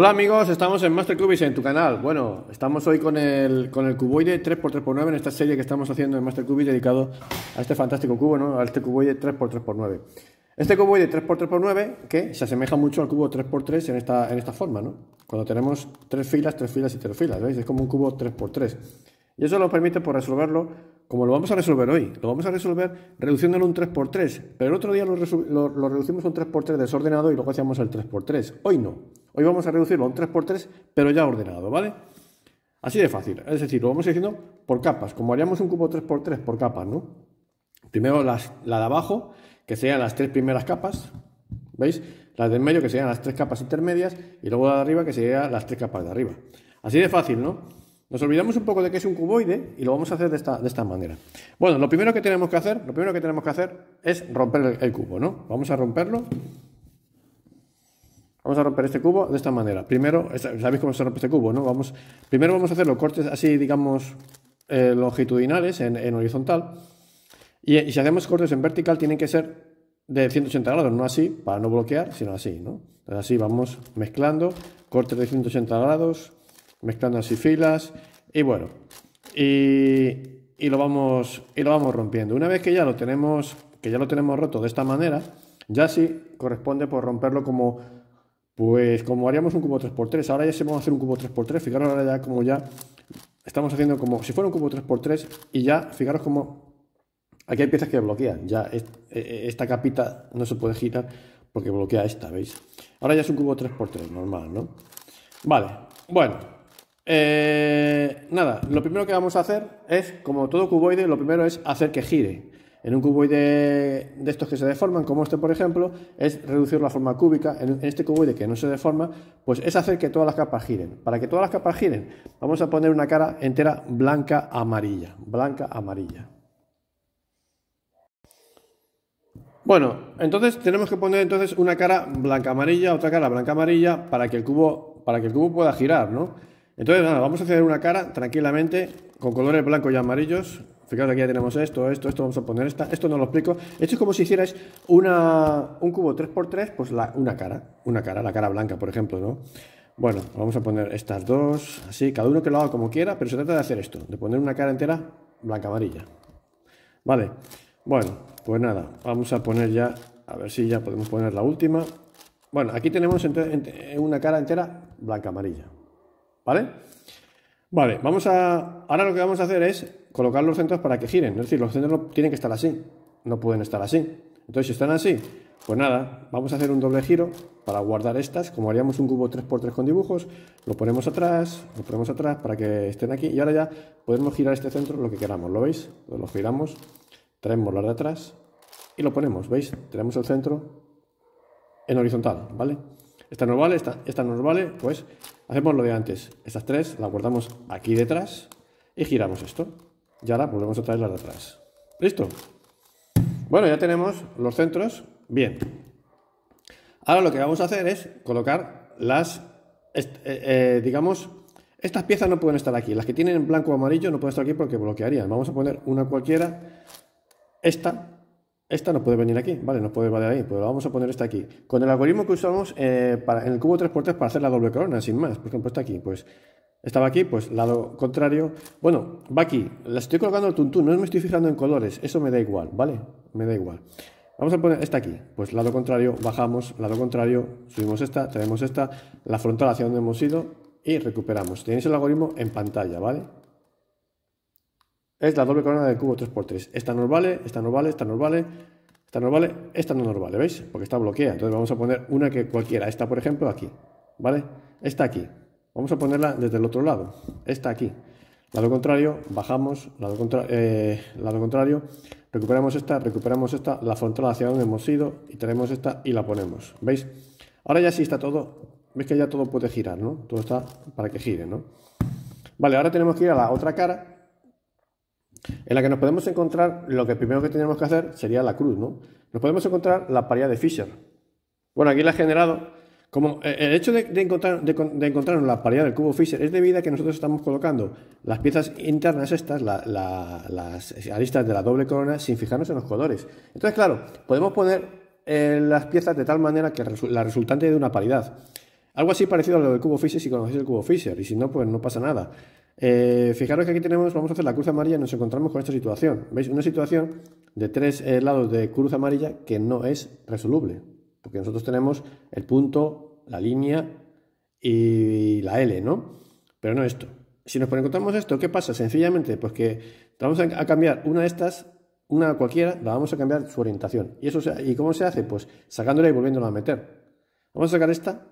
Hola amigos, estamos en Master en tu canal. Bueno, estamos hoy con el, cuboide 3x3x9 en esta serie que estamos haciendo en Master dedicado a este fantástico cubo, ¿no? A este cuboide 3x3x9. Este cuboide 3x3x9 que se asemeja mucho al cubo 3x3 en esta, en esta forma, ¿no? Cuando tenemos tres filas, tres filas y tres filas, ¿veis? Es como un cubo 3x3. Y eso nos permite por resolverlo como lo vamos a resolver hoy. Lo vamos a resolver reduciéndolo un 3x3, pero el otro día lo, lo reducimos a un 3x3 desordenado y luego hacíamos el 3x3. Hoy no. Hoy vamos a reducirlo a un 3x3, pero ya ordenado, ¿vale? Así de fácil. Es decir, lo vamos haciendo por capas, como haríamos un cubo 3x3 por capas, ¿no? Primero la de abajo, que sean las tres primeras capas, ¿veis? La del medio, que sean las tres capas intermedias, y luego la de arriba, que sean las tres capas de arriba. Así de fácil, ¿no? Nos olvidamos un poco de que es un cuboide y lo vamos a hacer de esta, manera. Bueno, lo primero que tenemos que hacer, lo primero que tenemos que hacer es romper el cubo, ¿no? Vamos a romperlo Vamos a romper este cubo de esta manera. Primero, sabéis cómo se rompe este cubo, ¿no? Vamos, primero vamos a hacer los cortes así, digamos, eh, longitudinales, en, horizontal. Y, si hacemos cortes en vertical, tienen que ser de 180 grados, no así, para no bloquear, sino así, ¿no? Entonces así vamos mezclando, cortes de 180 grados, mezclando así filas, y bueno, y, y, lo, vamos, y lo vamos rompiendo. Una vez que ya lo tenemos, que ya lo tenemos roto de esta manera, ya sí corresponde por romperlo como pues como haríamos un cubo 3x3, ahora ya se vamos a hacer un cubo 3x3, fijaros ahora ya como ya estamos haciendo como si fuera un cubo 3x3 y ya fijaros como aquí hay piezas que bloquean, ya e, e, esta capita no se puede girar porque bloquea esta, ¿veis? Ahora ya es un cubo 3x3, normal, ¿no? Vale, bueno, eh, nada, lo primero que vamos a hacer es, como todo cuboide, lo primero es hacer que gire. En un cuboide de estos que se deforman, como este por ejemplo, es reducir la forma cúbica. En este cuboide que no se deforma, pues es hacer que todas las capas giren. Para que todas las capas giren, vamos a poner una cara entera blanca amarilla, blanca amarilla. Bueno, entonces tenemos que poner entonces una cara blanca amarilla, otra cara blanca amarilla para que el cubo para que el cubo pueda girar, ¿no? Entonces nada, vamos a hacer una cara tranquilamente con colores blancos y amarillos Fijaos, aquí ya tenemos esto, esto, esto, vamos a poner esta, esto no lo explico. Esto es como si hicierais una, un cubo 3x3, pues una cara, una cara, la cara blanca, por ejemplo, ¿no? Bueno, vamos a poner estas dos, así, cada uno que lo haga como quiera, pero se trata de hacer esto, de poner una cara entera blanca amarilla. Vale, bueno, pues nada, vamos a poner ya, a ver si ya podemos poner la última. Bueno, aquí tenemos una cara entera blanca amarilla, ¿vale? Vale, vamos a, ahora lo que vamos a hacer es colocar los centros para que giren. Es decir, los centros no, tienen que estar así, no pueden estar así. Entonces, si están así, pues nada, vamos a hacer un doble giro para guardar estas, como haríamos un cubo 3x3 con dibujos, lo ponemos atrás, lo ponemos atrás para que estén aquí y ahora ya podemos girar este centro lo que queramos, ¿lo veis? Lo giramos, traemos las de atrás y lo ponemos, ¿veis? Tenemos el centro en horizontal, ¿vale? Esta nos vale, esta, esta nos vale, pues hacemos lo de antes, estas tres las guardamos aquí detrás y giramos esto. Y ahora volvemos a traerla de atrás. ¿Listo? Bueno, ya tenemos los centros. Bien. Ahora lo que vamos a hacer es colocar las, eh, eh, digamos, estas piezas no pueden estar aquí. Las que tienen en blanco o amarillo no pueden estar aquí porque bloquearían. Vamos a poner una cualquiera. Esta, esta no puede venir aquí, ¿vale? No puede de ahí, pero vamos a poner esta aquí. Con el algoritmo que usamos eh, para, en el cubo 3x3 para hacer la doble corona, sin más. Por ejemplo, esta aquí, pues estaba aquí, pues lado contrario. Bueno, va aquí. La estoy colocando al tuntún, no me estoy fijando en colores. Eso me da igual, ¿vale? Me da igual. Vamos a poner esta aquí. Pues lado contrario, bajamos, lado contrario, subimos esta, traemos esta, la frontal hacia donde hemos ido y recuperamos. Tenéis el algoritmo en pantalla, ¿vale? Es la doble corona del cubo 3x3. Esta nos vale, esta nos vale, esta nos vale, esta nos vale, esta no nos vale, ¿veis? Porque está bloqueada. Entonces vamos a poner una que cualquiera. Esta, por ejemplo, aquí, ¿vale? Esta aquí. Vamos a ponerla desde el otro lado, esta aquí. Lado contrario, bajamos, eh, lado, contrario, recuperamos esta, recuperamos esta, la frontal hacia donde hemos ido y tenemos esta y la ponemos. ¿Veis? Ahora ya sí está todo, veis que ya todo puede girar, ¿no? Todo está para que gire, ¿no? Vale, ahora tenemos que ir a la otra cara, en la que nos podemos encontrar, lo que primero que tenemos que hacer sería la cruz, ¿no? Nos podemos encontrar la paridad de Fisher. Bueno, aquí la he generado como eh, el hecho de, encontrar, de, encontrarnos la paridad del cubo Fisher es debido a que nosotros estamos colocando las piezas internas estas, las aristas de la doble corona, sin fijarnos en los colores. Entonces, claro, podemos poner eh, las piezas de tal manera que la resultante de una paridad. Algo así parecido a lo del cubo Fisher si conocéis el cubo Fisher, y si no, pues no pasa nada. Eh, fijaros que aquí tenemos, vamos a hacer la cruz amarilla y nos encontramos con esta situación. ¿Veis? Una situación de tres lados de cruz amarilla que no es resoluble porque nosotros tenemos el punto, la línea y la L, ¿no? Pero no esto. Si nos encontramos esto, ¿qué pasa? Sencillamente, pues que vamos a cambiar una de estas, una cualquiera, la vamos a cambiar su orientación. ¿Y, eso ¿y cómo se hace? Pues sacándola y volviéndola a meter. Vamos a sacar esta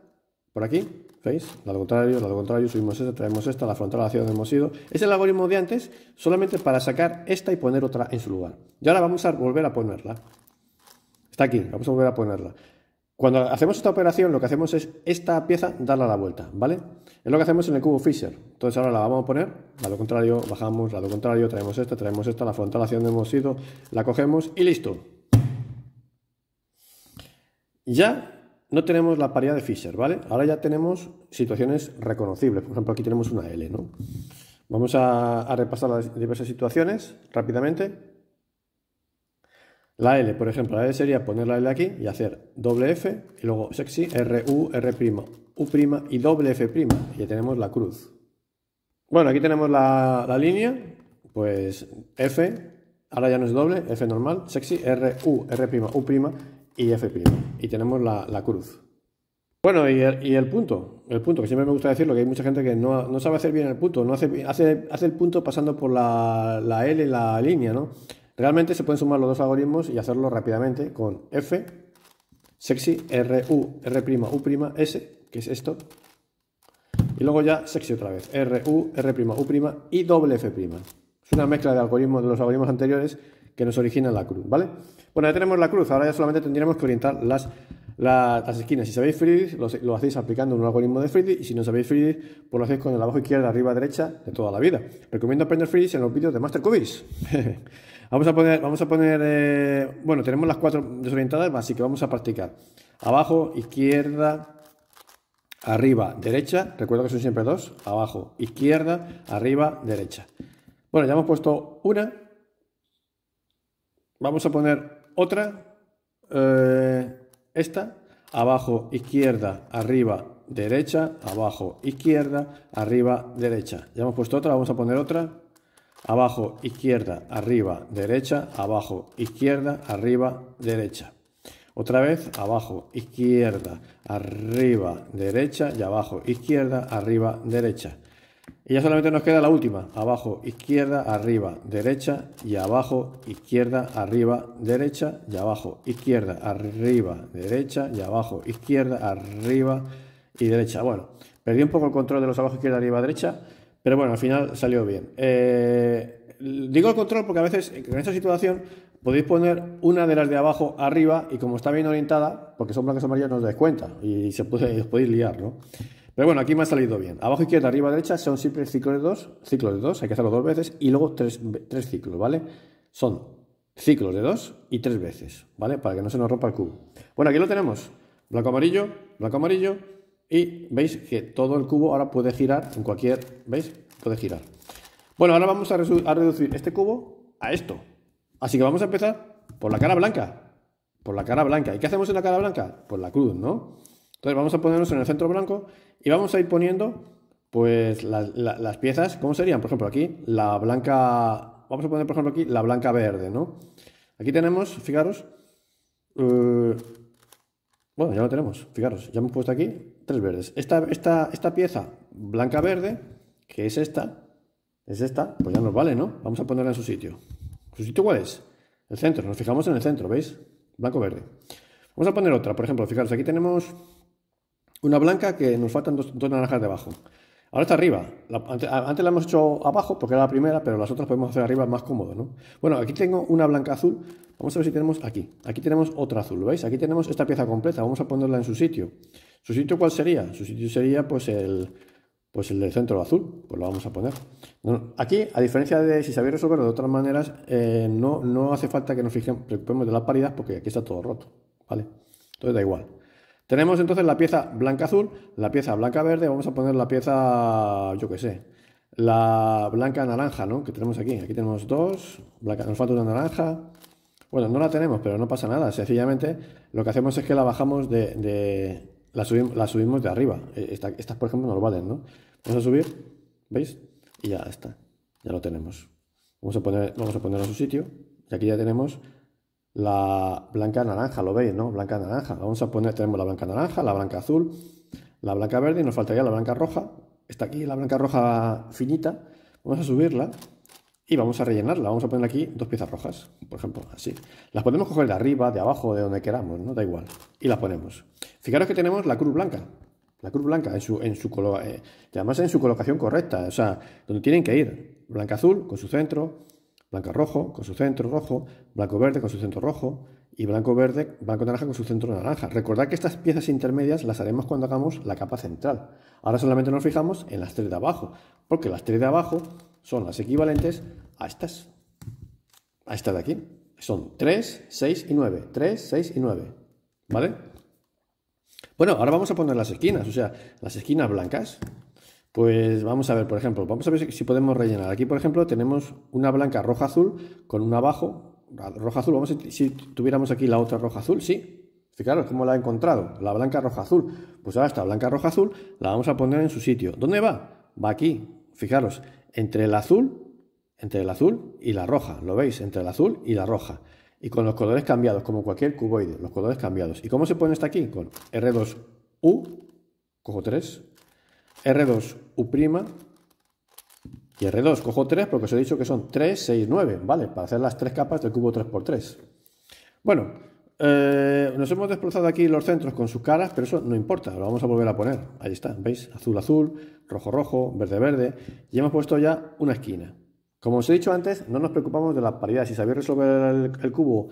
por aquí, ¿veis? Lado contrario, lado contrario, subimos esta, traemos esta, la frontal hacia donde hemos ido. Es el algoritmo de antes, solamente para sacar esta y poner otra en su lugar. Y ahora vamos a volver a ponerla. Está aquí, vamos a volver a ponerla. Cuando hacemos esta operación, lo que hacemos es esta pieza darla la vuelta, ¿vale? Es lo que hacemos en el cubo Fisher. Entonces ahora la vamos a poner, lado contrario, bajamos, lado contrario, traemos esta, traemos esta, la frontal hacia donde hemos ido, la cogemos y listo. Ya no tenemos la paridad de Fisher, ¿vale? Ahora ya tenemos situaciones reconocibles. Por ejemplo, aquí tenemos una L, ¿no? Vamos a, a repasar las diversas situaciones rápidamente. La L, por ejemplo, la L sería poner la L aquí y hacer doble F y luego sexy R, U, R', U' y doble F'. Y ya tenemos la cruz. Bueno, aquí tenemos la, línea, pues F, ahora ya no es doble, F normal, sexy, R, U, R', U' y F'. Y tenemos la, cruz. Bueno, y el, punto, el punto, que siempre me gusta decirlo, que hay mucha gente que no, sabe hacer bien el punto, no hace, hace, hace el punto pasando por la, la L, la línea, ¿no? Realmente se pueden sumar los dos algoritmos y hacerlo rápidamente con F, sexy, R, R', U', S, que es esto, y luego ya sexy otra vez, R, U, R', U' y doble F'. Es una mezcla de algoritmos de los algoritmos anteriores que nos origina la cruz, ¿vale? Bueno, ya tenemos la cruz, ahora ya solamente tendríamos que orientar las, las esquinas. Si sabéis Freeze, lo, hacéis aplicando un algoritmo de FreeDisc, y si no sabéis FreeDisc, pues lo hacéis con el abajo izquierda, arriba derecha de toda la vida. Recomiendo aprender Freeze en los vídeos de Master Cubis. Vamos a poner, vamos a poner eh, bueno, tenemos las cuatro desorientadas, así que vamos a practicar. Abajo, izquierda, arriba, derecha. Recuerdo que son siempre dos. Abajo, izquierda, arriba, derecha. Bueno, ya hemos puesto una. Vamos a poner otra. Eh, esta. Abajo, izquierda, arriba, derecha, abajo, izquierda, arriba, derecha. Ya hemos puesto otra, vamos a poner otra abajo, izquierda, arriba, derecha, abajo, izquierda, arriba, derecha. Otra vez, abajo, izquierda, arriba, derecha y abajo, izquierda, arriba, derecha. Y ya solamente nos queda la última, abajo, izquierda, arriba, derecha y abajo, izquierda, arriba, derecha y abajo, izquierda, arriba, derecha y abajo, izquierda, arriba y derecha. Bueno, perdí un poco el control de los abajo, izquierda, arriba, derecha. Pero bueno, al final salió bien. Eh, digo el control porque a veces en esta situación podéis poner una de las de abajo arriba y como está bien orientada, porque son blancas o amarillas, no os dais cuenta y se puede, os podéis liar, Pero bueno, aquí me ha salido bien. Abajo izquierda, arriba derecha son siempre ciclos de dos, ciclos de dos, hay que hacerlo dos veces y luego tres, tres ciclos, ¿vale? Son ciclos de dos y tres veces, ¿vale? Para que no se nos rompa el cubo. Bueno, aquí lo tenemos. Blanco amarillo, blanco amarillo, y veis que todo el cubo ahora puede girar en cualquier... ¿Veis? Puede girar. Bueno, ahora vamos a, reducir este cubo a esto. Así que vamos a empezar por la cara blanca. Por la cara blanca. ¿Y qué hacemos en la cara blanca? Pues la cruz, ¿no? Entonces vamos a ponernos en el centro blanco y vamos a ir poniendo pues las, piezas. ¿Cómo serían? Por ejemplo, aquí la blanca... Vamos a poner, por ejemplo, aquí la blanca verde, ¿no? Aquí tenemos, fijaros... Eh, bueno, ya lo tenemos, fijaros, ya hemos puesto aquí tres verdes. Esta, esta pieza blanca-verde, que es esta, es esta, pues ya nos vale, ¿no? Vamos a ponerla en su sitio. ¿Su sitio cuál es? El centro, nos fijamos en el centro, ¿veis? Blanco-verde. Vamos a poner otra, por ejemplo, fijaros, aquí tenemos una blanca que nos faltan dos, naranjas debajo. Ahora está arriba. antes, la hemos hecho abajo porque era la primera, pero las otras podemos hacer arriba más cómodo, ¿no? Bueno, aquí tengo una blanca azul. Vamos a ver si tenemos aquí. Aquí tenemos otra azul, ¿veis? Aquí tenemos esta pieza completa. Vamos a ponerla en su sitio. ¿Su sitio cuál sería? Su sitio sería pues el, pues el del centro azul, pues lo vamos a poner. aquí, a diferencia de si se había resolverlo de otras maneras, eh, no, no hace falta que nos fijemos, preocupemos de la paridad porque aquí está todo roto, ¿vale? Entonces da igual. Tenemos entonces la pieza blanca-azul, la pieza blanca-verde, vamos a poner la pieza, yo qué sé, la blanca-naranja, ¿no? Que tenemos aquí, aquí tenemos dos, blanca, nos falta una naranja, bueno, no la tenemos, pero no pasa nada, sencillamente lo que hacemos es que la bajamos de la subimos de arriba. Eh, estas, por ejemplo, nos valen, ¿no? Vamos a subir, ¿veis? Y ya está, ya lo tenemos. Vamos a poner, vamos a a su sitio. Y aquí ya tenemos la blanca naranja, lo veis, ¿no? Blanca naranja. Vamos a poner, tenemos la blanca naranja, la blanca azul, la blanca verde y nos faltaría la blanca roja. Está aquí la blanca roja finita. Vamos a subirla y vamos a rellenarla. Vamos a poner aquí dos piezas rojas, por ejemplo, así. Las podemos coger de arriba, de abajo, de donde queramos, no da igual. Y las ponemos. Fijaros que tenemos la cruz blanca. La cruz blanca en su, en su color, eh, además en su colocación correcta, o sea, donde tienen que ir. Blanca azul con su centro, blanca rojo con su centro rojo, blanco verde con su centro rojo y blanco verde, blanco naranja con su centro naranja. Recordad que estas piezas intermedias las haremos cuando hagamos la capa central. Ahora solamente nos fijamos en las tres de abajo, porque las tres de abajo son las equivalentes a estas. A esta de aquí. Son 3, 6 y 9. 3, 6 y 9. ¿Vale? Bueno, ahora vamos a poner las esquinas, o sea, las esquinas blancas. Pues vamos a ver, por ejemplo, vamos a ver si podemos rellenar. Aquí, por ejemplo, tenemos una blanca roja-azul con una abajo roja-azul. Vamos a ver si tuviéramos aquí la otra roja-azul, sí. Fijaros cómo la he encontrado, la blanca roja-azul. Pues ahora esta blanca roja-azul la vamos a poner en su sitio. ¿Dónde va? Va aquí. Fijaros, entre el azul, entre el azul y la roja, lo veis, entre el azul y la roja, y con los colores cambiados, como cualquier cuboide, los colores cambiados. ¿Y cómo se pone esta aquí? Con R2U, cojo 3, R2U', y R2 cojo 3 porque os he dicho que son 3, 6, 9, ¿vale? Para hacer las tres capas del cubo 3x3. Bueno, eh, nos hemos desplazado aquí los centros con sus caras, pero eso no importa, lo vamos a volver a poner. Ahí está, ¿veis? Azul, azul, rojo, rojo, verde, verde. Y hemos puesto ya una esquina. Como os he dicho antes, no nos preocupamos de la paridad. Si sabéis resolver el, cubo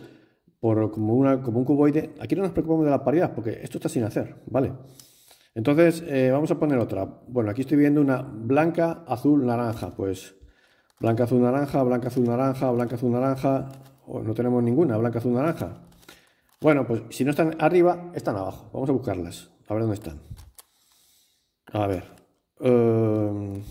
por, como, una, como un cuboide, aquí no nos preocupamos de la paridad, porque esto está sin hacer, ¿vale? Entonces, eh, vamos a poner otra. Bueno, aquí estoy viendo una blanca, azul, naranja. Pues blanca, azul, naranja, blanca, azul, naranja, blanca, azul, naranja. Oh, no tenemos ninguna, blanca, azul, naranja. Bueno, pues si no están arriba, están abajo. Vamos a buscarlas. A ver dónde están. A ver. Em,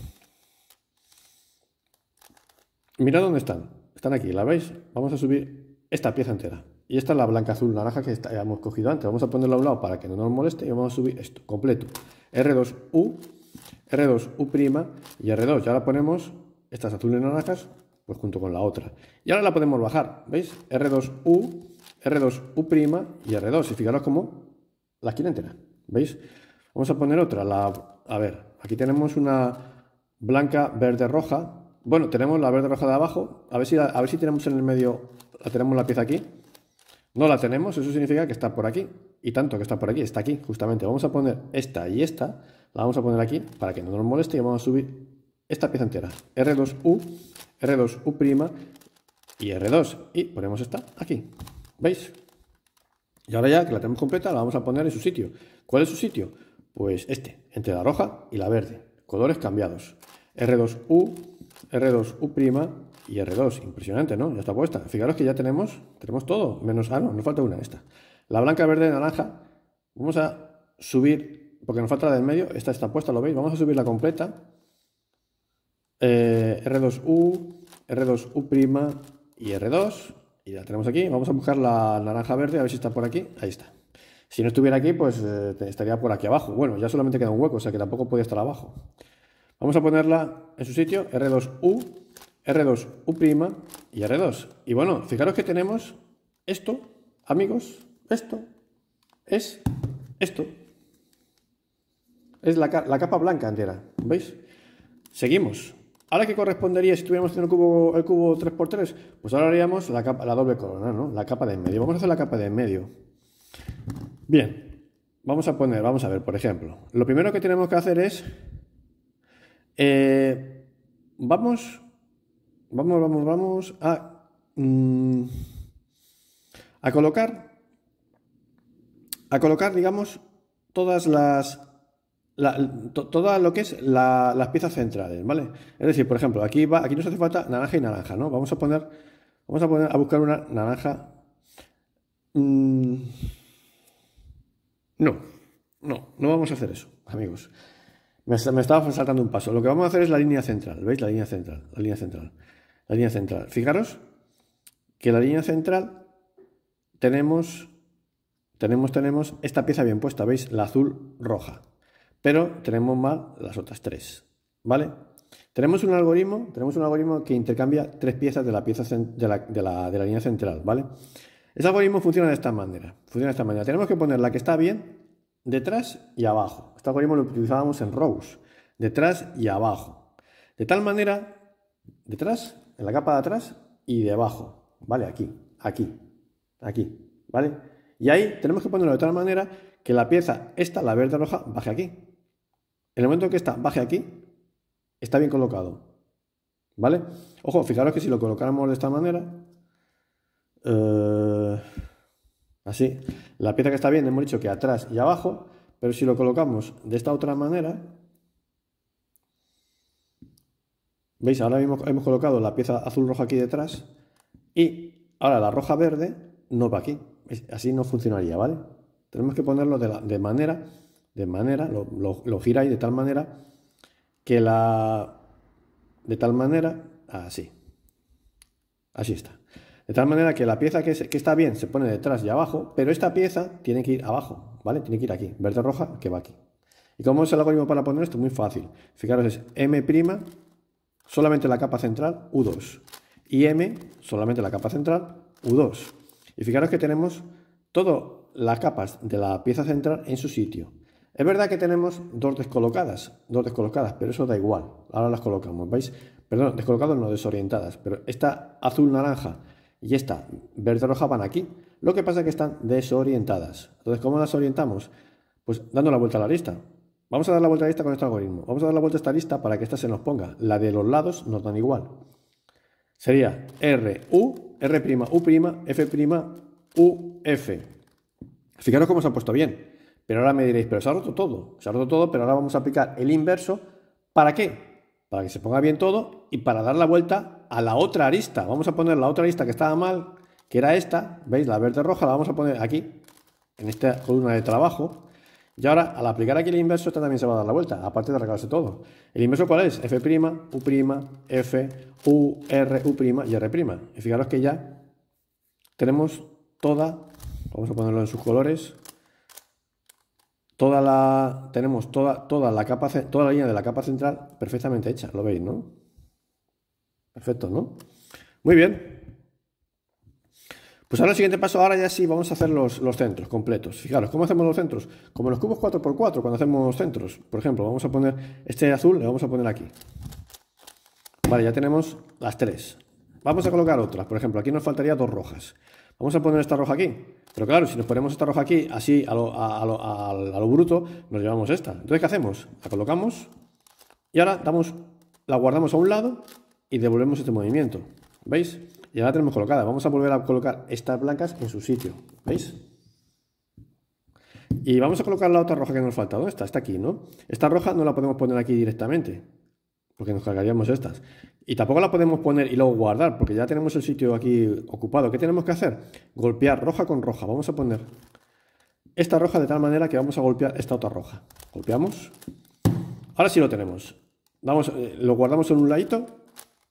mirad dónde están. Están aquí, ¿la veis? Vamos a subir esta pieza entera. Y esta es la blanca, azul, naranja que habíamos hemos cogido antes. Vamos a ponerla a un lado para que no nos moleste y vamos a subir esto completo. R2U, R2U' y R2. Ya la ponemos, estas azules naranjas, pues junto con la otra. Y ahora la podemos bajar, ¿veis? R2U R2U' y R2. Y fijaros cómo la esquina entera. ¿Veis? Vamos a poner otra. a ver, aquí tenemos una blanca, verde, roja. Bueno, tenemos la verde roja de abajo. A ver si, a ver si tenemos en el medio. La tenemos la pieza aquí. No la tenemos, eso significa que está por aquí. Y tanto que está por aquí, está aquí, justamente. Vamos a poner esta y esta. La vamos a poner aquí para que no nos moleste y vamos a subir esta pieza entera. R2U, R2U' y R2. Y ponemos esta aquí. ¿Veis? Y ahora ya que la tenemos completa, la vamos a poner en su sitio. ¿Cuál es su sitio? Pues este, entre la roja y la verde. Colores cambiados. R2U, R2U' y R2. Impresionante, ¿no? Ya está puesta. Fijaros que ya tenemos, tenemos todo, menos... Ah, no, nos falta una, esta. La blanca, verde, naranja. Vamos a subir, porque nos falta la del medio. Esta está puesta, ¿lo veis? Vamos a subir la completa. Eh, R2U, R2U' y R2. Y la tenemos aquí. Vamos a buscar la naranja verde, a ver si está por aquí. Ahí está. Si no estuviera aquí, pues eh, estaría por aquí abajo. Bueno, ya solamente queda un hueco, o sea que tampoco puede estar abajo. Vamos a ponerla en su sitio, R2U, R2U' y R2. Y bueno, fijaros que tenemos esto, amigos, esto es esto. Es la, la capa blanca entera, ¿veis? Seguimos. ¿Ahora qué correspondería si tuviéramos el cubo, el cubo 3x3? Pues ahora haríamos la, doble corona, ¿no? La capa de en medio. Vamos a hacer la capa de en medio. Bien, vamos a poner, vamos a ver, por ejemplo. Lo primero que tenemos que hacer es... Eh, vamos, vamos, vamos, vamos a... Mm, a colocar... A colocar, digamos, todas las todo lo que es las piezas centrales, ¿vale? Es decir, por ejemplo, aquí aquí nos hace falta naranja y naranja, ¿no? Vamos a poner, vamos a poner a buscar una naranja. Mm, no, no, no vamos a hacer eso, amigos. Me, me, estaba saltando un paso. Lo que vamos a hacer es la línea central, ¿veis? La línea central, la línea central, la línea central. Fijaros que la línea central tenemos, tenemos, tenemos esta pieza bien puesta, ¿veis? La azul roja pero tenemos mal las otras tres, ¿vale? Tenemos un algoritmo, tenemos un algoritmo que intercambia tres piezas de la, pieza de la, línea central, ¿vale? Ese algoritmo funciona de esta manera, funciona de esta manera. Tenemos que poner la que está bien detrás y abajo. Este algoritmo lo utilizábamos en rows, detrás y abajo. De tal manera, detrás, en la capa de atrás y debajo, ¿vale? Aquí, aquí, aquí, ¿vale? Y ahí tenemos que ponerlo de tal manera que la pieza, esta, la verde roja, baje aquí. En el momento que está, baje aquí, está bien colocado. ¿Vale? Ojo, fijaros que si lo colocáramos de esta manera, eh, así, la pieza que está bien, hemos dicho que atrás y abajo, pero si lo colocamos de esta otra manera, ¿veis? Ahora mismo hemos colocado la pieza azul-roja aquí detrás y ahora la roja-verde no va aquí. Así no funcionaría, ¿vale? Tenemos que ponerlo de manera de manera, lo, lo, giráis de tal manera que la... de tal manera, así. Así está. De tal manera que la pieza que, que, está bien se pone detrás y abajo, pero esta pieza tiene que ir abajo, ¿vale? Tiene que ir aquí, verde roja, que va aquí. ¿Y cómo es el algoritmo para poner esto? Muy fácil. Fijaros, es M', solamente la capa central, U2. Y M, solamente la capa central, U2. Y fijaros que tenemos todas las capas de la pieza central en su sitio. Es verdad que tenemos dos descolocadas, dos descolocadas, pero eso da igual. Ahora las colocamos, ¿veis? Perdón, descolocadas no, desorientadas. Pero esta azul-naranja y esta verde-roja van aquí. Lo que pasa es que están desorientadas. Entonces, ¿cómo las orientamos? Pues dando la vuelta a la lista. Vamos a dar la vuelta a la lista con este algoritmo. Vamos a dar la vuelta a esta lista para que esta se nos ponga. La de los lados nos dan igual. Sería R, U, R', U', F', U, F. Fijaros cómo se han puesto bien. Pero ahora me diréis, pero se ha roto todo, se ha roto todo, pero ahora vamos a aplicar el inverso. ¿Para qué? Para que se ponga bien todo y para dar la vuelta a la otra arista. Vamos a poner la otra arista que estaba mal, que era esta, ¿veis? La verde roja la vamos a poner aquí, en esta columna de trabajo. Y ahora, al aplicar aquí el inverso, esta también se va a dar la vuelta, aparte de arreglarse todo. ¿El inverso cuál es? F', U', F, U, R, U' y R'. Y fijaros que ya tenemos toda, vamos a ponerlo en sus colores, toda la, tenemos toda, toda, la capa, toda la línea de la capa central perfectamente hecha, lo veis, ¿no? Perfecto, ¿no? Muy bien. Pues ahora el siguiente paso, ahora ya sí vamos a hacer los, los centros completos. Fijaros, ¿cómo hacemos los centros? Como los cubos 4x4 cuando hacemos centros. Por ejemplo, vamos a poner este azul, le vamos a poner aquí. Vale, ya tenemos las tres. Vamos a colocar otras. Por ejemplo, aquí nos faltaría dos rojas. Vamos a poner esta roja aquí. Pero claro, si nos ponemos esta roja aquí, así a lo, a, lo, a bruto, nos llevamos esta. Entonces, ¿qué hacemos? La colocamos y ahora damos, la guardamos a un lado y devolvemos este movimiento. ¿Veis? Ya la tenemos colocada. Vamos a volver a colocar estas blancas en su sitio. ¿Veis? Y vamos a colocar la otra roja que nos ha faltado. está? Está aquí, ¿no? Esta roja no la podemos poner aquí directamente porque nos cargaríamos estas. Y tampoco la podemos poner y luego guardar, porque ya tenemos el sitio aquí ocupado. ¿Qué tenemos que hacer? Golpear roja con roja. Vamos a poner esta roja de tal manera que vamos a golpear esta otra roja. Golpeamos. Ahora sí lo tenemos. Vamos, eh, lo guardamos en un ladito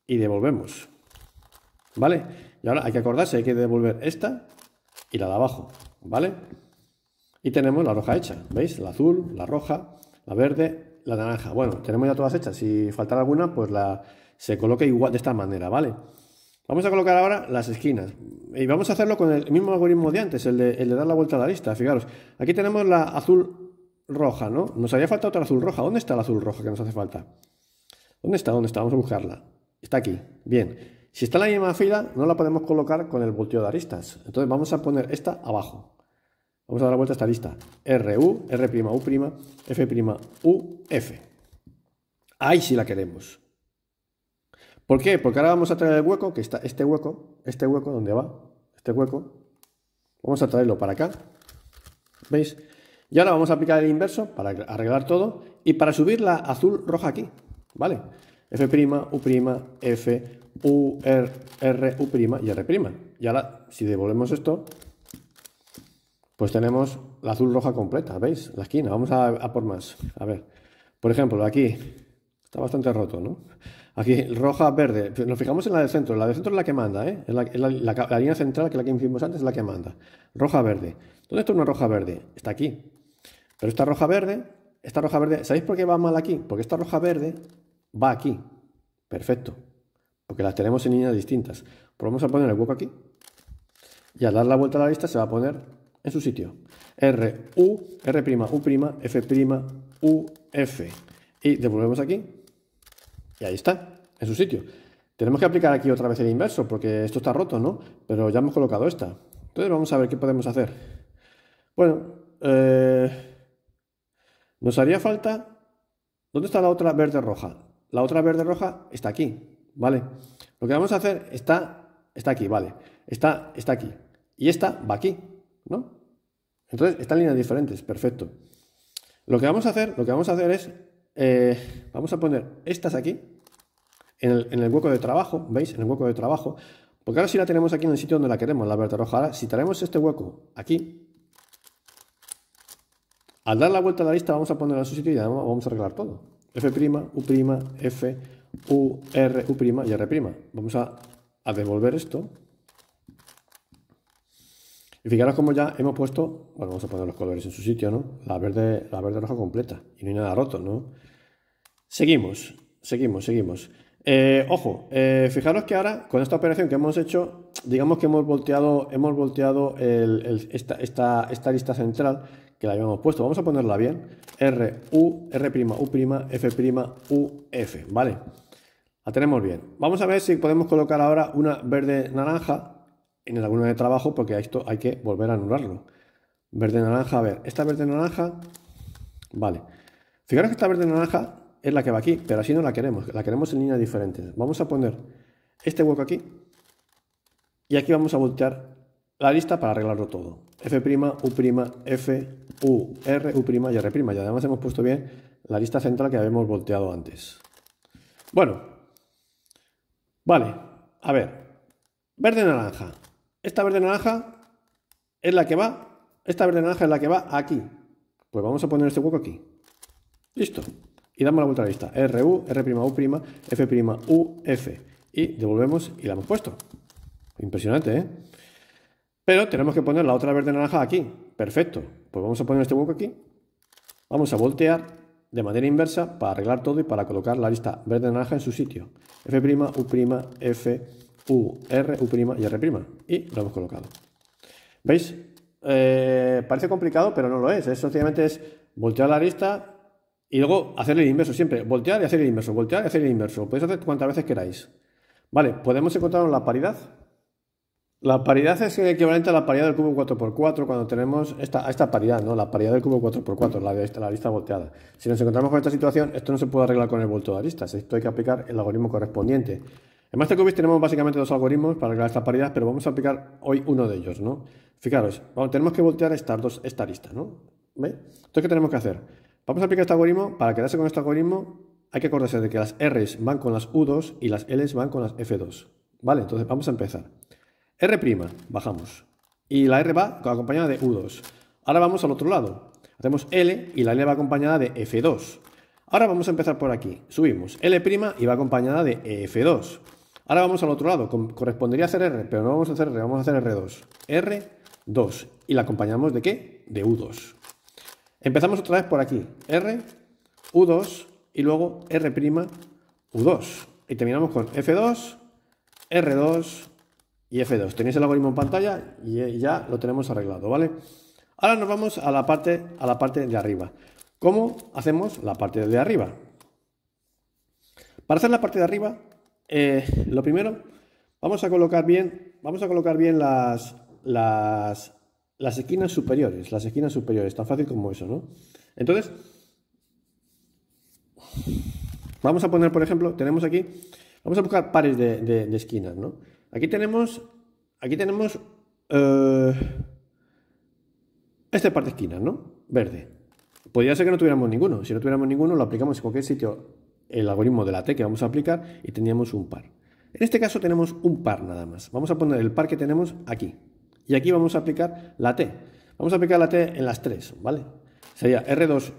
y devolvemos. ¿Vale? Y ahora hay que acordarse, hay que devolver esta y la de abajo. ¿Vale? Y tenemos la roja hecha. ¿Veis? La azul, la roja, la verde la naranja. Bueno, tenemos ya todas hechas. Si faltar alguna, pues la, se coloque igual de esta manera, ¿vale? Vamos a colocar ahora las esquinas. Y vamos a hacerlo con el mismo algoritmo de antes, el de, dar la vuelta a la lista. Fijaros, aquí tenemos la azul roja, ¿no? Nos había falta otra azul roja. ¿Dónde está la azul roja que nos hace falta? ¿Dónde está? ¿Dónde está? Vamos a buscarla. Está aquí. Bien. Si está la misma fila, no la podemos colocar con el volteo de aristas. Entonces vamos a poner esta abajo. Vamos a dar la vuelta a esta lista. RU, R'U', U', F. Ahí sí la queremos. ¿Por qué? Porque ahora vamos a traer el hueco, que está este hueco, este hueco, ¿dónde va? Este hueco. Vamos a traerlo para acá. ¿Veis? Y ahora vamos a aplicar el inverso para arreglar todo y para subir la azul roja aquí. ¿Vale? F', U', F, U, R, R, U' y R'. Y ahora, si devolvemos esto, pues tenemos la azul roja completa, ¿veis? La esquina, vamos a, por más. A ver, por ejemplo, aquí está bastante roto, ¿no? Aquí, roja, verde. Pues nos fijamos en la del centro. La del centro es la que manda, ¿eh? la, línea central, que la que hicimos antes, es la que manda. Roja, verde. ¿Dónde está una roja, verde? Está aquí. Pero esta roja, verde, esta roja, verde, ¿sabéis por qué va mal aquí? Porque esta roja, verde va aquí. Perfecto. Porque las tenemos en líneas distintas. Pues vamos a poner el hueco aquí. Y al dar la vuelta a la vista se va a poner en su sitio. R, U, R', U', F', U, F. Y devolvemos aquí. Y ahí está, en su sitio. Tenemos que aplicar aquí otra vez el inverso, porque esto está roto, ¿no? Pero ya hemos colocado esta. Entonces vamos a ver qué podemos hacer. Bueno, eh, nos haría falta... ¿Dónde está la otra verde roja? La otra verde roja está aquí, ¿vale? Lo que vamos a hacer está, está aquí, ¿vale? Está, está aquí. Y esta va aquí, ¿no? Entonces, están líneas diferentes, perfecto. Lo que vamos a hacer, lo que vamos a hacer es, eh, vamos a poner estas aquí, en el, hueco de trabajo, ¿veis? En el hueco de trabajo, porque ahora sí la tenemos aquí en el sitio donde la queremos, la verde roja. Ahora, si traemos este hueco aquí, al dar la vuelta a la lista vamos a ponerla en su sitio y vamos a arreglar todo. F', U', F, U, R, U' y R'. Vamos a, a devolver esto y fijaros como ya hemos puesto, bueno, vamos a poner los colores en su sitio, ¿no? La verde, la verde roja completa y no hay nada roto, ¿no? Seguimos, seguimos, seguimos. Eh, ojo, eh, fijaros que ahora con esta operación que hemos hecho, digamos que hemos volteado, hemos volteado esta, esta, lista central que la habíamos puesto. Vamos a ponerla bien. R, U, R', U', F', U, F, ¿vale? La tenemos bien. Vamos a ver si podemos colocar ahora una verde naranja en el alguna de trabajo porque esto hay que volver a anularlo. Verde naranja, a ver, esta verde naranja, vale. Fijaros que esta verde naranja es la que va aquí, pero así no la queremos, la queremos en líneas diferentes. Vamos a poner este hueco aquí y aquí vamos a voltear la lista para arreglarlo todo. F', U', F, U, R, U' y R'. Y además hemos puesto bien la lista central que habíamos volteado antes. Bueno, vale, a ver, verde naranja, esta verde naranja es la que va, esta verde naranja es la que va aquí. Pues vamos a poner este hueco aquí. Listo. Y damos la vuelta a la lista. RU, R'U', F'U, F. Y devolvemos y la hemos puesto. Impresionante, ¿eh? Pero tenemos que poner la otra verde naranja aquí. Perfecto. Pues vamos a poner este hueco aquí. Vamos a voltear de manera inversa para arreglar todo y para colocar la lista verde naranja en su sitio. F', U', F, U, R, U' y R'. Y lo hemos colocado. ¿Veis? Eh, parece complicado, pero no lo es. es. Sencillamente es voltear la arista y luego hacer el inverso siempre. Voltear y hacer el inverso, voltear y hacer el inverso. Podéis hacer cuantas veces queráis. Vale, ¿podemos encontrar la paridad? La paridad es equivalente a la paridad del cubo 4x4 cuando tenemos esta, esta paridad, ¿no? La paridad del cubo 4x4, la, de, la arista volteada. Si nos encontramos con esta situación, esto no se puede arreglar con el volto de aristas. Esto hay que aplicar el algoritmo correspondiente. En MasterCubist tenemos básicamente dos algoritmos para crear estas paridades, pero vamos a aplicar hoy uno de ellos, ¿no? Fijaros, tenemos que voltear esta lista, ¿no? Entonces, ¿qué tenemos que hacer? Vamos a aplicar este algoritmo, para quedarse con este algoritmo hay que acordarse de que las R's van con las U2 y las L's van con las F2, ¿vale? Entonces, vamos a empezar. R', bajamos, y la R va acompañada de U2. Ahora vamos al otro lado, hacemos L y la L va acompañada de F2. Ahora vamos a empezar por aquí, subimos L' y va acompañada de F2. Ahora vamos al otro lado, correspondería hacer R, pero no vamos a hacer R, vamos a hacer R2. R2. ¿Y la acompañamos de qué? De U2. Empezamos otra vez por aquí. R, U2 y luego R', U2. Y terminamos con F2, R2 y F2. Tenéis el algoritmo en pantalla y eh, ya lo tenemos arreglado, ¿vale? Ahora nos vamos a la parte, a la parte de arriba. ¿Cómo hacemos la parte de arriba? Para hacer la parte de arriba eh, lo primero, vamos a colocar bien, vamos a colocar bien las, las, esquinas superiores, las esquinas superiores, tan fácil como eso, ¿no? Entonces, vamos a poner, por ejemplo, tenemos aquí, vamos a buscar pares de, esquinas, ¿no? Aquí tenemos, aquí tenemos eh, este par de esquinas, ¿no? Verde. Podría ser que no tuviéramos ninguno. Si no tuviéramos ninguno, lo aplicamos en cualquier sitio el algoritmo de la T que vamos a aplicar y teníamos un par. En este caso tenemos un par nada más. Vamos a poner el par que tenemos aquí. Y aquí vamos a aplicar la T. Vamos a aplicar la T en las tres, ¿vale? Sería R2,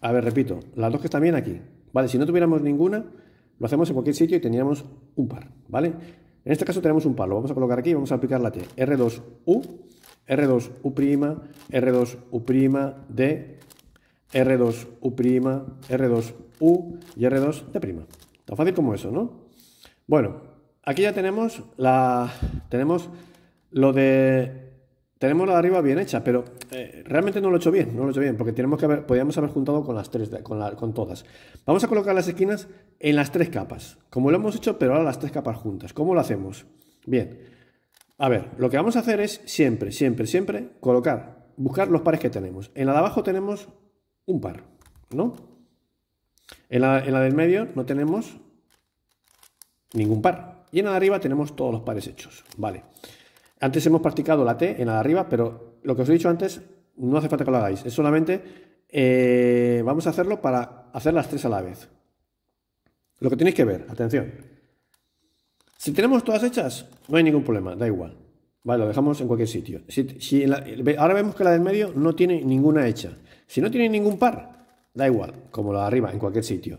a ver, repito, las dos que están bien aquí. Vale, si no tuviéramos ninguna, lo hacemos en cualquier sitio y teníamos un par, ¿vale? En este caso tenemos un par, lo vamos a colocar aquí y vamos a aplicar la T. R2U, R2U', R2U', D, R2U', R2U y R2D'. Tan fácil como eso, ¿no? Bueno, aquí ya tenemos la. Tenemos lo de. Tenemos la de arriba bien hecha, pero eh, realmente no lo he hecho bien, no lo he hecho bien, porque tenemos que podríamos haber juntado con las tres, con, con todas. Vamos a colocar las esquinas en las tres capas, como lo hemos hecho, pero ahora las tres capas juntas. ¿Cómo lo hacemos? Bien, a ver, lo que vamos a hacer es siempre, siempre, siempre colocar, buscar los pares que tenemos. En la de abajo tenemos un par, ¿no? En la, del medio no tenemos ningún par. Y en la de arriba tenemos todos los pares hechos, ¿vale? Antes hemos practicado la T en la de arriba, pero lo que os he dicho antes no hace falta que lo hagáis. Es solamente eh, vamos a hacerlo para hacer las tres a la vez. Lo que tenéis que ver, atención. Si tenemos todas hechas, no hay ningún problema, da igual. Vale, lo dejamos en cualquier sitio. Si, ahora vemos que la del medio no tiene ninguna hecha. Si no tiene ningún par, da igual, como lo de arriba, en cualquier sitio.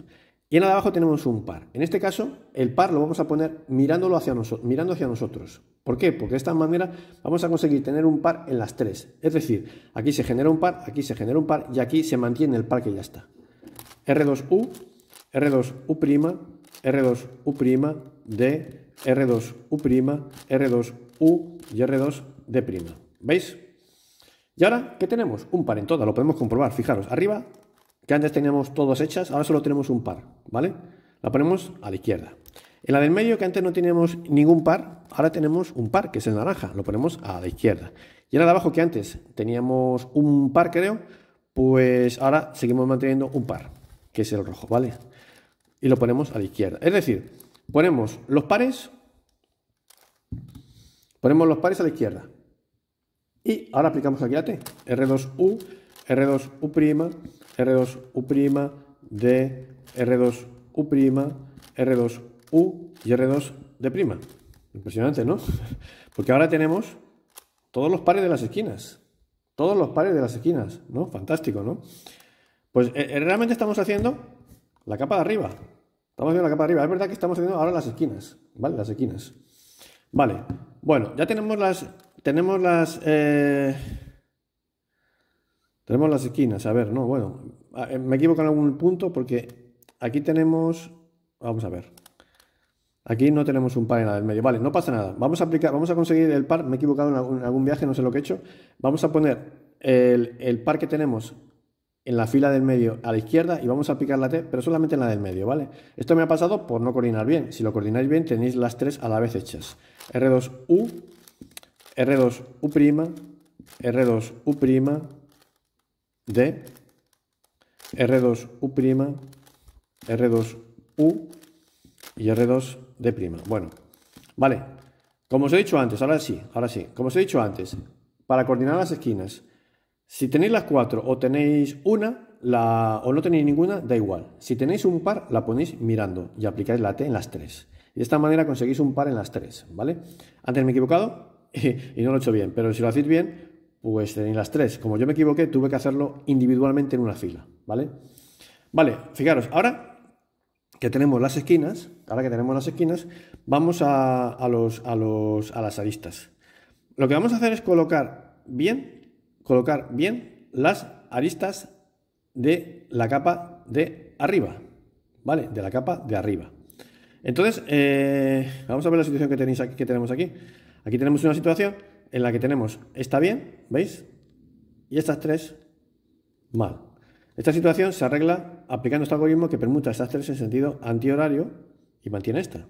Y en la de abajo tenemos un par. En este caso, el par lo vamos a poner mirándolo hacia mirando hacia nosotros. ¿Por qué? Porque de esta manera vamos a conseguir tener un par en las tres. Es decir, aquí se genera un par, aquí se genera un par y aquí se mantiene el par que ya está. R2U, R2U', R2U', D, R2U', R2U y R2D'. ¿Veis? Y ahora, ¿qué tenemos? Un par en todas, lo podemos comprobar. Fijaros, arriba, que antes teníamos todas hechas, ahora solo tenemos un par, ¿vale? La ponemos a la izquierda. En la del medio, que antes no teníamos ningún par, ahora tenemos un par, que es el naranja, lo ponemos a la izquierda. Y en la de abajo, que antes teníamos un par, creo, pues ahora seguimos manteniendo un par, que es el rojo, ¿vale? Y lo ponemos a la izquierda. Es decir, ponemos los pares, ponemos los pares a la izquierda. Y ahora aplicamos aquí a T. R2U, R2U', R2U', D, R2U', R2U y R2D'. Impresionante, ¿no? Porque ahora tenemos todos los pares de las esquinas. Todos los pares de las esquinas, ¿no? Fantástico, ¿no? Pues eh, eh, realmente estamos haciendo la capa de arriba. Estamos haciendo la capa de arriba. Es verdad que estamos haciendo ahora las esquinas, ¿vale? Las esquinas. Vale. Bueno, ya tenemos las tenemos las... Eh, tenemos las esquinas, a ver, no, bueno, ah, eh, me equivoco en algún punto porque aquí tenemos... Vamos a ver. Aquí no tenemos un par en la del medio. Vale, no pasa nada. Vamos a aplicar, vamos a conseguir el par. Me he equivocado en algún, viaje, no sé lo que he hecho. Vamos a poner el, el, par que tenemos en la fila del medio a la izquierda y vamos a aplicar la T, pero solamente en la del medio, ¿vale? Esto me ha pasado por no coordinar bien. Si lo coordináis bien, tenéis las tres a la vez hechas. R2U R2U', R2U' D, R2U', R2U y R2D'. Bueno, vale. Como os he dicho antes, ahora sí, ahora sí. Como os he dicho antes, para coordinar las esquinas, si tenéis las cuatro o tenéis una o no tenéis ninguna, da igual. Si tenéis un par, la ponéis mirando y aplicáis la T en las tres. de esta manera conseguís un par en las tres, ¿vale? Antes me he equivocado, y, no lo he hecho bien. Pero si lo hacéis bien, pues tenéis las tres. Como yo me equivoqué, tuve que hacerlo individualmente en una fila, ¿vale? Vale, fijaros, ahora que tenemos las esquinas, ahora que tenemos las esquinas, vamos a, los, a, las aristas. Lo que vamos a hacer es colocar bien, colocar bien las aristas de la capa de arriba, ¿vale? De la capa de arriba. Entonces, eh, vamos a ver la situación que, tenéis aquí, que tenemos aquí. Aquí tenemos una situación en la que tenemos esta bien, ¿veis? Y estas tres mal. Esta situación se arregla aplicando este algoritmo que permuta estas tres en sentido antihorario y mantiene esta,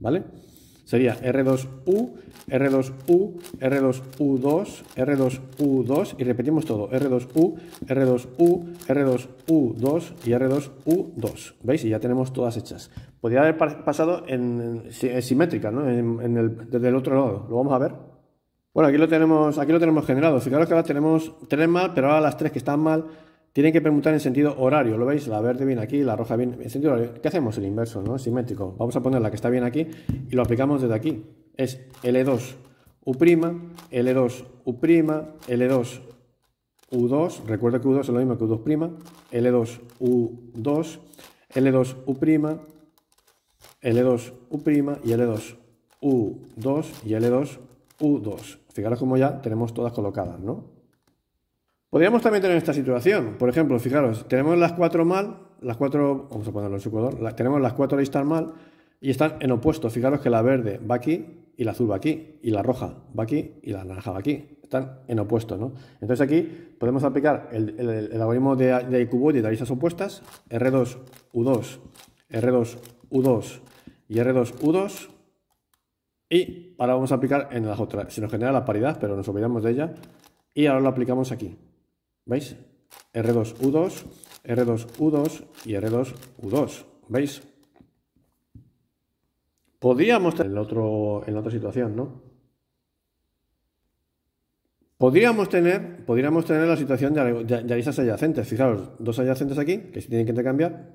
¿vale? Sería R2U, R2U, R2U2, R2U2 y repetimos todo, R2U, R2U, R2U2 y R2U2, ¿veis? Y ya tenemos todas hechas podría haber pasado en, simétrica, ¿no? desde el otro lado. Lo vamos a ver. Bueno, aquí lo tenemos, aquí lo tenemos generado. Fijaros que ahora tenemos tres mal, pero ahora las tres que están mal tienen que permutar en sentido horario. ¿Lo veis? La verde viene aquí, la roja viene en sentido horario. ¿Qué hacemos? El inverso, ¿no? Simétrico. Vamos a poner la que está bien aquí y lo aplicamos desde aquí. Es L2 U', L2 U', L2 U2. Recuerda que U2 es lo mismo que U2', L2 U2, L2 U', L2U' y L2U2 y L2U2. Fijaros cómo ya tenemos todas colocadas, ¿no? Podríamos también tener esta situación. Por ejemplo, fijaros, tenemos las cuatro mal, las cuatro, vamos a ponerlo en su color, tenemos las cuatro listas mal y están en opuesto. Fijaros que la verde va aquí y la azul va aquí, y la roja va aquí y la naranja va aquí. Están en opuesto, ¿no? Entonces aquí podemos aplicar el, algoritmo de, de y de listas opuestas, R2, U2, R2, U2, y R2, U2. Y ahora vamos a aplicar en las otras. Se nos genera la paridad, pero nos olvidamos de ella. Y ahora lo aplicamos aquí. ¿Veis? R2, U2, R2, U2 y R2, U2. ¿Veis? Podríamos tener otro, en la otra situación, ¿no? Podríamos tener, podríamos tener la situación de, aristas adyacentes. Fijaros, dos adyacentes aquí, que se tienen que intercambiar,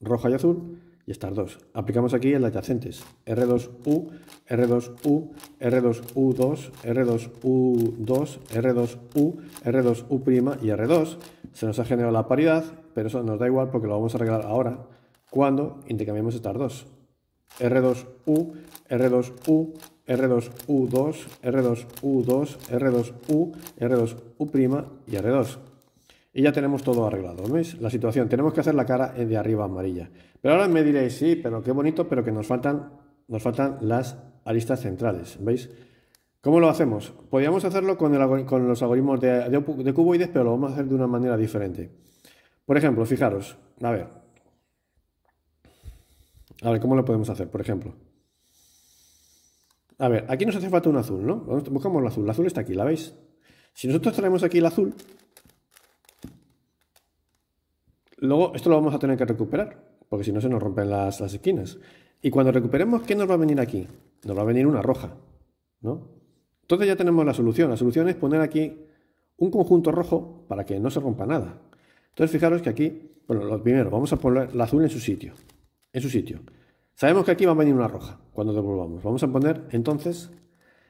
roja y azul y estas dos. Aplicamos aquí el adyacentes. R2U, R2U, R2U2, R2U2, R2U, R2U' y R2. Se nos ha generado la paridad, pero eso nos da igual porque lo vamos a arreglar ahora cuando intercambiamos estas dos. R2U, R2U, R2U2, R2U2, R2U, R2U' y R2. Y ya tenemos todo arreglado, ¿veis? La situación, tenemos que hacer la cara de arriba amarilla. Pero ahora me diréis, sí, pero qué bonito, pero que nos faltan, nos faltan las aristas centrales, ¿veis? ¿Cómo lo hacemos? Podríamos hacerlo con, los algoritmos de, de, cuboides, pero lo vamos a hacer de una manera diferente. Por ejemplo, fijaros, a ver. A ver, ¿cómo lo podemos hacer? Por ejemplo. A ver, aquí nos hace falta un azul, ¿no? Buscamos el azul. El azul está aquí, ¿la veis? Si nosotros traemos aquí el azul, luego esto lo vamos a tener que recuperar porque si no se nos rompen las, esquinas. Y cuando recuperemos, ¿qué nos va a venir aquí? Nos va a venir una roja, ¿no? Entonces ya tenemos la solución. La solución es poner aquí un conjunto rojo para que no se rompa nada. Entonces fijaros que aquí, bueno, lo primero, vamos a poner la azul en su sitio. En su sitio. Sabemos que aquí va a venir una roja cuando devolvamos. Vamos a poner entonces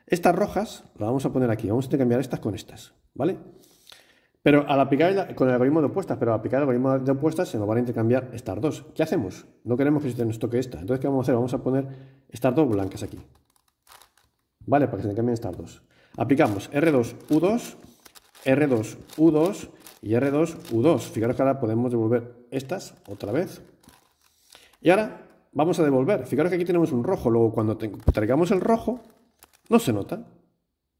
estas rojas, las vamos a poner aquí. Vamos a cambiar estas con estas, ¿vale? Pero al aplicar el, con el algoritmo de opuestas, pero al aplicar el algoritmo de opuestas se nos van a intercambiar estas dos. ¿Qué hacemos? No queremos que se nos toque esta. Entonces, ¿qué vamos a hacer? Vamos a poner estas dos blancas aquí. ¿Vale? Para que se intercambien estas dos. Aplicamos R2, U2, R2, U2 y R2, U2. Fijaros que ahora podemos devolver estas otra vez. Y ahora vamos a devolver. Fijaros que aquí tenemos un rojo. Luego, cuando traigamos el rojo, no se nota.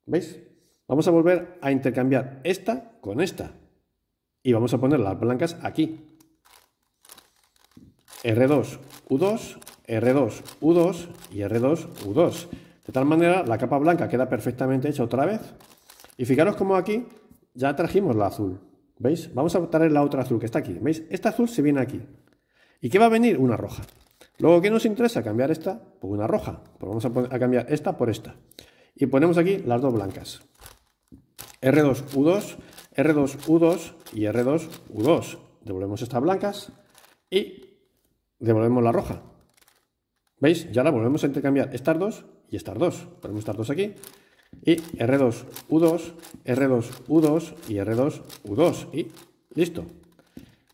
¿Veis? Vamos a volver a intercambiar esta con esta. Y vamos a poner las blancas aquí. R2, U2, R2, U2 y R2, U2. De tal manera la capa blanca queda perfectamente hecha otra vez. Y fijaros como aquí ya trajimos la azul. ¿Veis? Vamos a traer la otra azul que está aquí. ¿Veis? Esta azul se viene aquí. ¿Y qué va a venir? Una roja. Luego, ¿qué nos interesa? Cambiar esta por pues una roja. Pues vamos a cambiar esta por esta. Y ponemos aquí las dos blancas. R2U2, R2U2 y R2U2. Devolvemos estas blancas y devolvemos la roja. ¿Veis? Ya la volvemos a intercambiar estas dos y estas dos. Ponemos estas dos aquí. Y R2U2, R2U2 y R2U2. Y listo.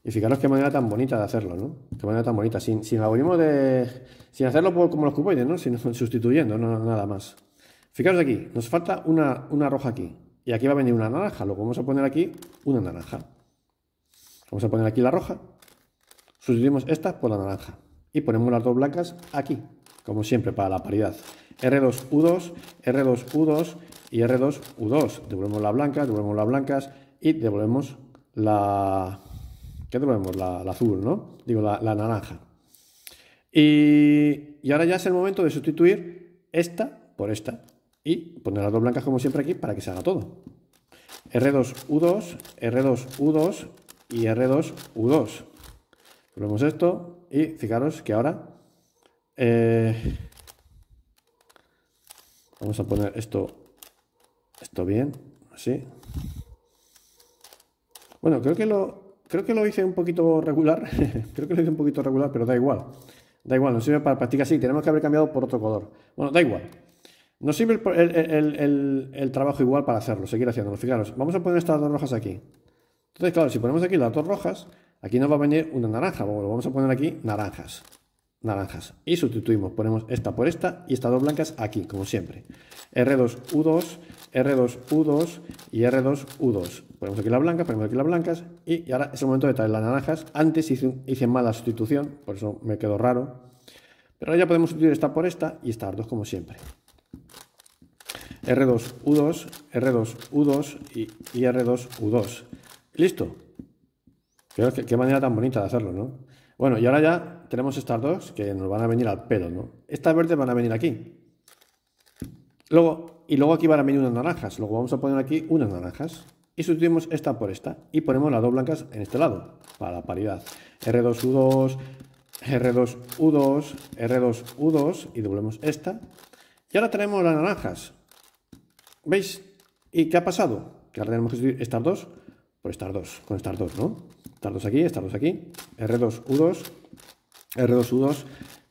Y fijaros qué manera tan bonita de hacerlo, ¿no? Qué manera tan bonita. Sin, sin de. Sin hacerlo como los cuboides, ¿no? sustituyendo, nada más. Fijaros aquí, nos falta una roja aquí. Y aquí va a venir una naranja. Luego vamos a poner aquí una naranja. Vamos a poner aquí la roja. Sustituimos esta por la naranja. Y ponemos las dos blancas aquí, como siempre, para la paridad. R2U2, R2U2 y R2U2. Devolvemos las blancas, devolvemos las blancas y devolvemos la... ¿Qué devolvemos? La, azul, ¿no? Digo, la, naranja. Y, y ahora ya es el momento de sustituir esta por esta. Y poner las dos blancas como siempre aquí para que se haga todo. R2, U2, R2, U2 y R2, U2. Volvemos esto y fijaros que ahora eh, vamos a poner esto, esto bien, así. Bueno, creo que lo, creo que lo hice un poquito regular, creo que lo hice un poquito regular, pero da igual. Da igual, nos sirve para practicar así, tenemos que haber cambiado por otro color. Bueno, da igual. Nos sirve el, trabajo igual para hacerlo, seguir haciéndolo. Fijaros, vamos a poner estas dos rojas aquí. Entonces, claro, si ponemos aquí las dos rojas, aquí nos va a venir una naranja. vamos a poner aquí naranjas. Naranjas. Y sustituimos, ponemos esta por esta y estas dos blancas aquí, como siempre. R2U2, R2U2 y R2U2. Ponemos aquí las blancas, ponemos aquí las blancas y, ahora es el momento de traer las naranjas. Antes hice, mala mal sustitución, por eso me quedó raro. Pero ahora ya podemos sustituir esta por esta y estas dos como siempre. R2U2, R2U2 y, R2U2. Listo. Qué, qué manera tan bonita de hacerlo, ¿no? Bueno, y ahora ya tenemos estas dos que nos van a venir al pelo, ¿no? Estas verdes van a venir aquí. Luego, y luego aquí van a venir unas naranjas. Luego vamos a poner aquí unas naranjas. Y sustituimos esta por esta. Y ponemos las dos blancas en este lado. Para la paridad. R2U2, R2U2, R2U2. Y doblemos esta. Y ahora tenemos las naranjas. ¿Veis? ¿Y qué ha pasado? Que ahora tenemos que estar dos por pues estas dos, con estas dos, ¿no? Estas dos aquí, estas dos aquí, R2, U2, R2, U2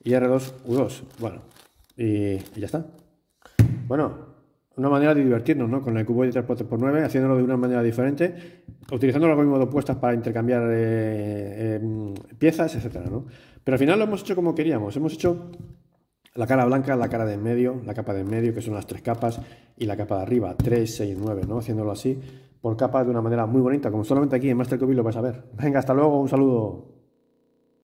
y R2, U2. Bueno, y, ya está. Bueno, una manera de divertirnos, ¿no? Con el cubo de 3x3x9, haciéndolo de una manera diferente, utilizando los mismos de opuestas para intercambiar eh, em, piezas, etcétera, ¿no? Pero al final lo hemos hecho como queríamos, hemos hecho la cara blanca, la cara de en medio, la capa de en medio, que son las tres capas, y la capa de arriba, 3, 6, 9, ¿no? Haciéndolo así por capa, de una manera muy bonita, como solamente aquí en Master lo vas a ver. Venga, hasta luego, un saludo.